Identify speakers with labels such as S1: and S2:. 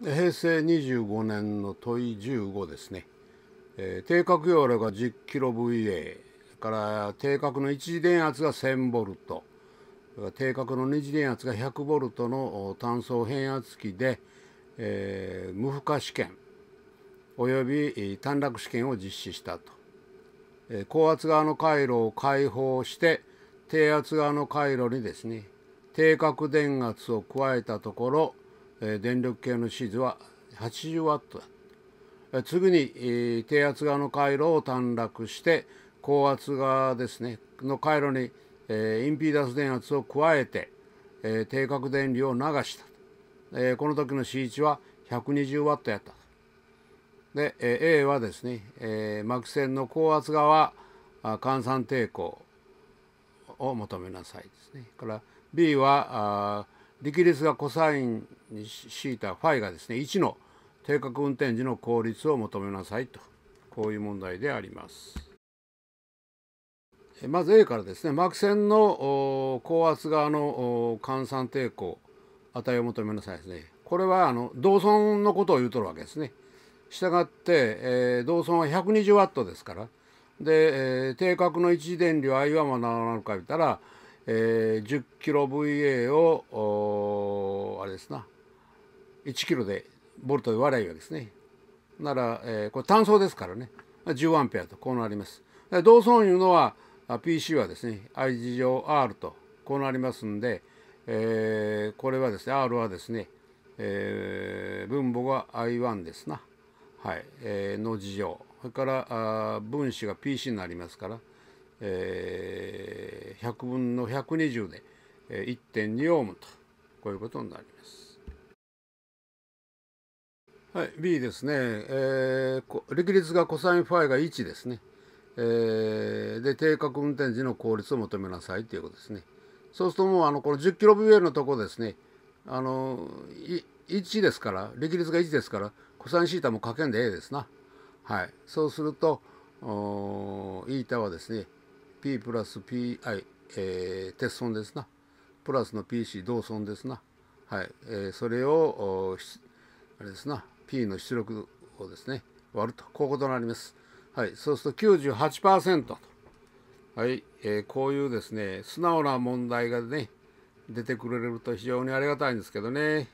S1: 平成25年の問い15ですね、えー、定格容量が 10kVA から定格の一次電圧が 1000V 定格の二次電圧が 100V の単層変圧器で、えー、無負荷試験および短絡試験を実施したと、えー、高圧側の回路を開放して低圧側の回路にですね定格電圧を加えたところ電力系のシーズは 80W だすに低圧側の回路を短絡して高圧側ですねの回路にインピーダンス電圧を加えて定格電流を流したこの時の c 値は 120W やったで A はですね膜線の高圧側換算抵抗を求めなさいですねから B は力率がコサインにしいたファイがですね1の定格運転時の効率を求めなさいとこういう問題であります。まず A からですね膜線の高圧側の換算抵抗値を求めなさいですねこれはあの導損のことを言うとるわけですね。したがって、えー、導損は 120W ですからで、え定格の一次電流は1は何なのか見たらえー、10キロ VA をあれですな1キロでボルトで割ればいいわけですねなら、えー、これ単層ですからね10アンペアとこうなります同層いうのは PC はですね IGR とこうなりますんで、えー、これはですね R はですね、えー、分母が I1 ですな、はいえー、の事情それから分子が PC になりますからえー、100分の120でえ1.2オームとこういうことになります。はい、B ですね、えー、力率がコサインファイが1ですね、えー、で定格運転時の効率を求めなさいということですねそうするともうあのこの 10kVL のとこですねあの1ですから力率が1ですからコサインシータもかけんで A ですなはいそうするとお η はですね P プラス PI、えー、鉄損ですな。プラスの PC 同損ですな。はい。えー、それを、あれですな、P の出力をですね、割ると、こういうことになります。はい。そうすると98%と。はい。えー、こういうですね、素直な問題がね、出てくれると非常にありがたいんですけどね。